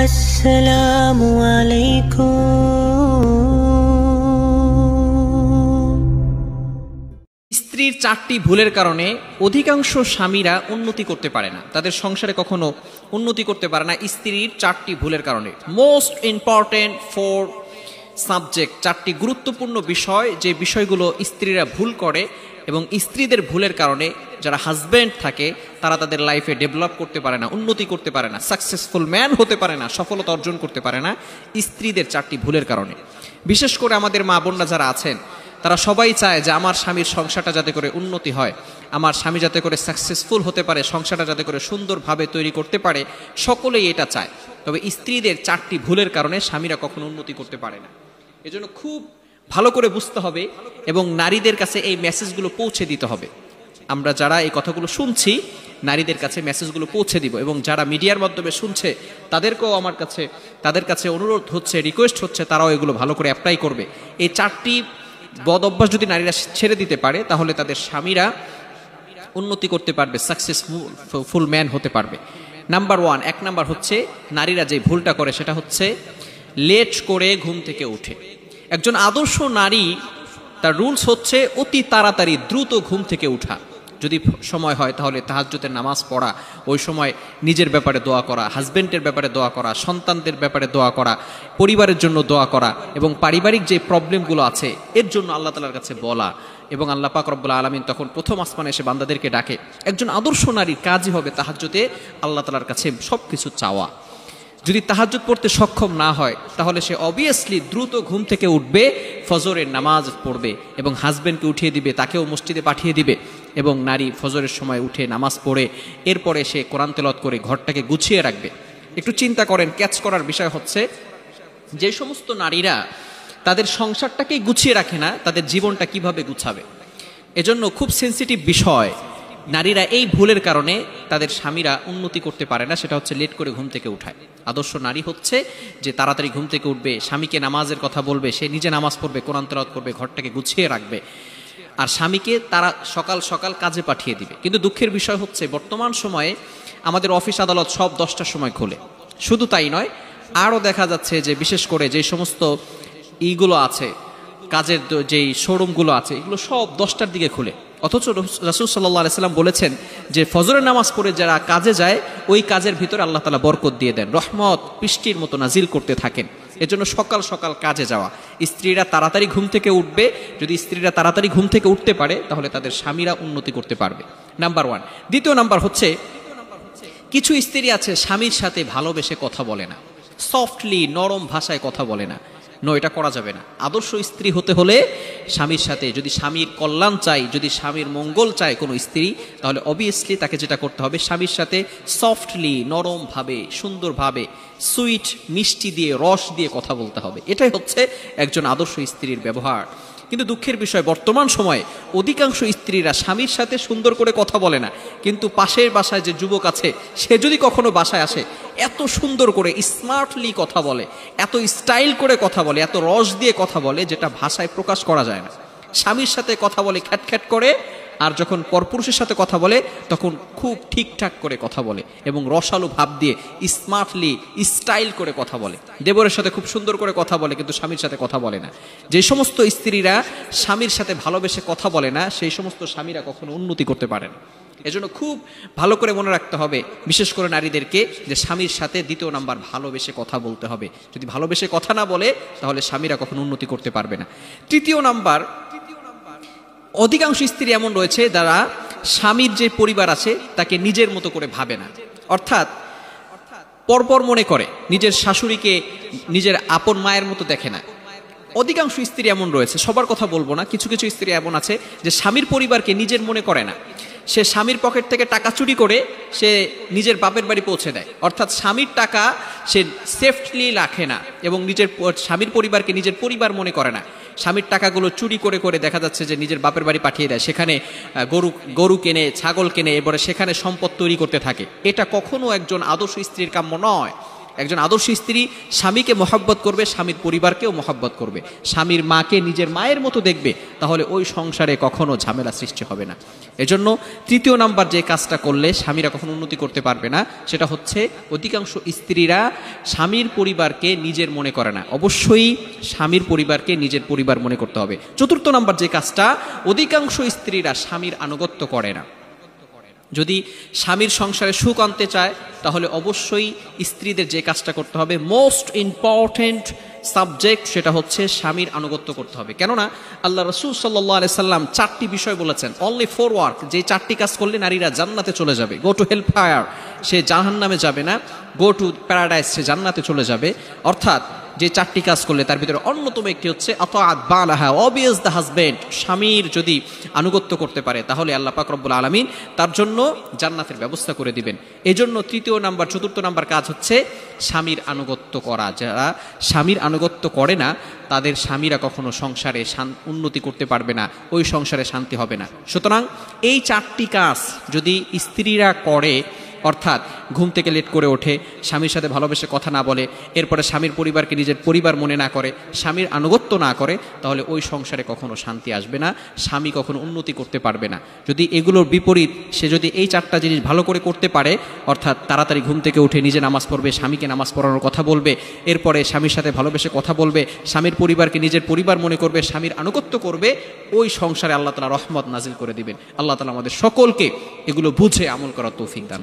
আসসালামু আলাইকুম স্ত্রীর চারটি ভুলের কারণে অধিকাংশ স্বামীরা উন্নতি করতে পারে না তাদের সংসারে কখনো উন্নতি করতে পারে না স্ত্রীর চারটি ভুলের কারণে মোস্ট ইম্পর্টেন্ট ফর সাবজেক্ট চারটি গুরুত্বপূর্ণ বিষয় যে বিষয়গুলো স্ত্রীরা ভুল করে এবং স্ত্রীদের ভুলের কারণে যারা হাজব্যান্ড থাকে তারা তাদের লাইফে ডেভেলপ করতে পারে না উন্নতি করতে পারে না সাকসেসফুল ম্যান হতে পারে না সফলতা অর্জন করতে পারে না স্ত্রীদের চারটি ভুলের কারণে বিশেষ করে আমাদের মা বোনরা যারা আছেন তারা সবাই চায় যে আমার স্বামীর সংসারটা যাতে করে উন্নতি হয় আমার স্বামী যাতে করে সাকসেসফুল হতে পারে সংসারটা যাতে করে সুন্দরভাবে তৈরি করতে পারে সকলেই এটা চায় তবে স্ত্রীদের চারটি ভুলের কারণে স্বামীরা কখনো উন্নতি করতে পারে না এজন্য খুব ভালো করে বুঝতে হবে এবং নারীদের কাছে এই মেসেজগুলো পৌঁছে দিতে হবে আমরা যারা এই কথাগুলো শুনছি নারীদের কাছে মেসেজগুলো পৌঁছে দিব এবং যারা মিডিয়ার মাধ্যমে শুনছে তাদেরকেও আমার কাছে তাদের কাছে অনুরোধ হচ্ছে রিকোয়েস্ট হচ্ছে তারাও এগুলো ভালো করে অ্যাপ্লাই করবে এই চারটি বদ অভ্যাস যদি নারীরা ছেড়ে দিতে পারে তাহলে তাদের স্বামীরা উন্নতি করতে পারবে সাকসেসফুল ফুল ম্যান হতে পারবে নাম্বার ওয়ান এক নাম্বার হচ্ছে নারীরা যে ভুলটা করে সেটা হচ্ছে লেট করে ঘুম থেকে উঠে একজন আদর্শ নারী তার রুলস হচ্ছে অতি তাড়াতাড়ি দ্রুত ঘুম থেকে উঠা যদি সময় হয় তাহলে তাহাজ্যতের নামাজ পড়া ওই সময় নিজের ব্যাপারে দোয়া করা হাজব্যান্ডের ব্যাপারে দোয়া করা সন্তানদের ব্যাপারে দোয়া করা পরিবারের জন্য দোয়া করা এবং পারিবারিক যে প্রবলেমগুলো আছে এর জন্য আল্লাহ তালার কাছে বলা এবং আল্লাহ পাক রব্বুল আলমিন তখন প্রথম আসমানে এসে বান্দাদেরকে ডাকে একজন আদর্শ নারীর কাজই হবে তাহাজ্যতে আল্লাহ তালার কাছে সব কিছু চাওয়া যদি তাহাজুদ পড়তে সক্ষম না হয় তাহলে সে অবভিয়াসলি দ্রুত ঘুম থেকে উঠবে ফজরের নামাজ পড়বে এবং হাজব্যান্ডকে উঠিয়ে দিবে তাকেও মসজিদে পাঠিয়ে দিবে এবং নারী ফজরের সময় উঠে নামাজ পড়ে এরপরে সে কোরআন তেলত করে ঘরটাকে গুছিয়ে রাখবে একটু চিন্তা করেন ক্যাচ করার বিষয় হচ্ছে যে সমস্ত নারীরা তাদের সংসারটাকেই গুছিয়ে রাখে না তাদের জীবনটা কিভাবে গুছাবে এজন্য খুব সেন্সিটিভ বিষয় নারীরা এই ভুলের কারণে তাদের স্বামীরা উন্নতি করতে পারে না সেটা হচ্ছে লেট করে ঘুম থেকে উঠায় আদর্শ নারী হচ্ছে যে তাড়াতাড়ি ঘুম থেকে উঠবে স্বামীকে নামাজের কথা বলবে সে নিজে নামাজ পড়বে কোরআন্তরাত করবে ঘরটাকে গুছিয়ে রাখবে আর স্বামীকে তারা সকাল সকাল কাজে পাঠিয়ে দিবে কিন্তু দুঃখের বিষয় হচ্ছে বর্তমান সময়ে আমাদের অফিস আদালত সব দশটার সময় খোলে শুধু তাই নয় আরও দেখা যাচ্ছে যে বিশেষ করে যে সমস্ত ইগুলো আছে কাজের যেই শোরুমগুলো আছে এগুলো সব দশটার দিকে খুলে অথচ রাসুল সাল্লাহ সাল্লাম বলেছেন যে ফজরের নামাজ পড়ে যারা কাজে যায় ওই কাজের ভিতরে আল্লাহ তালা বরকত দিয়ে দেন রহমত পৃষ্টির মতো নাজিল করতে থাকেন এজন্য সকাল সকাল কাজে যাওয়া স্ত্রীরা তাড়াতাড়ি ঘুম থেকে উঠবে যদি স্ত্রীরা তাড়াতাড়ি ঘুম থেকে উঠতে পারে তাহলে তাদের স্বামীরা উন্নতি করতে পারবে নাম্বার ওয়ান দ্বিতীয় নাম্বার হচ্ছে কিছু স্ত্রী আছে স্বামীর সাথে ভালোবেসে কথা বলে না সফটলি নরম ভাষায় কথা বলে না ন এটা করা যাবে না আদর্শ স্ত্রী হতে হলে স্বামীর সাথে যদি স্বামীর কল্যাণ চাই যদি স্বামীর মঙ্গল চায় কোনো স্ত্রী তাহলে অবভিয়াসলি তাকে যেটা করতে হবে স্বামীর সাথে সফটলি নরমভাবে সুন্দরভাবে সুইট মিষ্টি দিয়ে রস দিয়ে কথা বলতে হবে এটাই হচ্ছে একজন আদর্শ স্ত্রীর ব্যবহার কিন্তু দুঃখের বিষয় বর্তমান সময়ে অধিকাংশ স্ত্রীরা স্বামীর সাথে সুন্দর করে কথা বলে না কিন্তু পাশের বাসায় যে যুবক আছে সে যদি কখনো বাসায় আসে এত সুন্দর করে স্মার্টলি কথা বলে এত স্টাইল করে কথা বলে এত রস দিয়ে কথা বলে যেটা ভাষায় প্রকাশ করা যায় না স্বামীর সাথে কথা বলে খ্যাটখ্যাট করে আর যখন পরপুরুষের সাথে কথা বলে তখন খুব ঠিকঠাক করে কথা বলে এবং রসালু ভাব দিয়ে স্মার্টলি স্টাইল করে কথা বলে দেবরের সাথে খুব সুন্দর করে কথা বলে কিন্তু স্বামীর সাথে কথা বলে না যে সমস্ত স্ত্রীরা স্বামীর সাথে ভালোবেসে কথা বলে না সেই সমস্ত স্বামীরা কখনো উন্নতি করতে পারে না এজন্য খুব ভালো করে মনে রাখতে হবে বিশেষ করে নারীদেরকে যে স্বামীর সাথে দ্বিতীয় নাম্বার ভালোবেসে কথা বলতে হবে যদি ভালোবেসে কথা না বলে তাহলে স্বামীরা কখনো উন্নতি করতে পারবে না তৃতীয় নাম্বার অধিকাংশ স্ত্রী এমন রয়েছে যারা স্বামীর যে পরিবার আছে তাকে নিজের মতো করে ভাবে না অর্থাৎ পরপর মনে করে নিজের শাশুড়িকে নিজের আপন মায়ের মতো দেখে না অধিকাংশ স্ত্রী এমন রয়েছে সবার কথা বলবো না কিছু কিছু স্ত্রী এমন আছে যে স্বামীর পরিবারকে নিজের মনে করে না সে স্বামীর পকেট থেকে টাকা চুরি করে সে নিজের বাপের বাড়ি পৌঁছে দেয় অর্থাৎ স্বামীর টাকা সে সেফটলি রাখে না এবং নিজের স্বামীর পরিবারকে নিজের পরিবার মনে করে না স্বামীর টাকাগুলো চুরি করে করে দেখা যাচ্ছে যে নিজের বাপের বাড়ি পাঠিয়ে দেয় সেখানে গরু গরু কেনে ছাগল কেনে এবারে সেখানে সম্পদ তৈরি করতে থাকে এটা কখনো একজন আদর্শ স্ত্রীর কাম্য নয় একজন আদর্শ স্ত্রী স্বামীকে মহাব্বত করবে স্বামীর পরিবারকেও মহাব্বত করবে স্বামীর মাকে নিজের মায়ের মতো দেখবে তাহলে ওই সংসারে কখনো ঝামেলা সৃষ্টি হবে না এজন্য তৃতীয় নাম্বার যে কাজটা করলে স্বামীরা কখনো উন্নতি করতে পারবে না সেটা হচ্ছে অধিকাংশ স্ত্রীরা স্বামীর পরিবারকে নিজের মনে করে না অবশ্যই স্বামীর পরিবারকে নিজের পরিবার মনে করতে হবে চতুর্থ নাম্বার যে কাজটা অধিকাংশ স্ত্রীরা স্বামীর আনুগত্য করে না যদি স্বামীর সংসারে সুখ আনতে চায় তাহলে অবশ্যই স্ত্রীদের যে কাজটা করতে হবে মোস্ট ইম্পর্টেন্ট সাবজেক্ট সেটা হচ্ছে স্বামীর আনুগত্য করতে হবে কেননা আল্লাহ রসুল সাল্লাহ সাল্লাম চারটি বিষয় বলেছেন অনলি ফোর ওয়ার্ক যে চারটি কাজ করলে নারীরা জান্নাতে চলে যাবে গো টু হেল্প ফায়ার সে জাহান নামে যাবে না গো টু প্যারাডাইস সে জান্নাতে চলে যাবে অর্থাৎ যে চারটি কাজ করলে তার ভিতরে অন্যতম একটি হচ্ছে অত বা আলাহা অবিয়াস দ্য হাজব্যান্ড স্বামীর যদি আনুগত্য করতে পারে তাহলে আল্লাহ পাকরব্বুল আলমিন তার জন্য জান্নাতের ব্যবস্থা করে দিবেন এজন্য তৃতীয় নাম্বার চতুর্থ নাম্বার কাজ হচ্ছে স্বামীর আনুগত্য করা যারা স্বামীর আনুগত্য করে না তাদের স্বামীরা কখনো সংসারে উন্নতি করতে পারবে না ওই সংসারে শান্তি হবে না সুতরাং এই চারটি কাজ যদি স্ত্রীরা করে অর্থাৎ ঘুম থেকে লেট করে ওঠে স্বামীর সাথে ভালোবেসে কথা না বলে এরপরে স্বামীর পরিবারকে নিজের পরিবার মনে না করে স্বামীর আনুগত্য না করে তাহলে ওই সংসারে কখনো শান্তি আসবে না স্বামী কখনো উন্নতি করতে পারবে না যদি এগুলোর বিপরীত সে যদি এই চারটা জিনিস ভালো করে করতে পারে অর্থাৎ তাড়াতাড়ি ঘুম থেকে উঠে নিজে নামাজ পড়বে স্বামীকে নামাজ পড়ানোর কথা বলবে এরপরে স্বামীর সাথে ভালোবেসে কথা বলবে স্বামীর পরিবারকে নিজের পরিবার মনে করবে স্বামীর আনুগত্য করবে ওই সংসারে আল্লাহ তালা রহমত নাজিল করে দিবেন আল্লাহ তালা আমাদের সকলকে এগুলো বুঝে আমল করার তৌফিক দান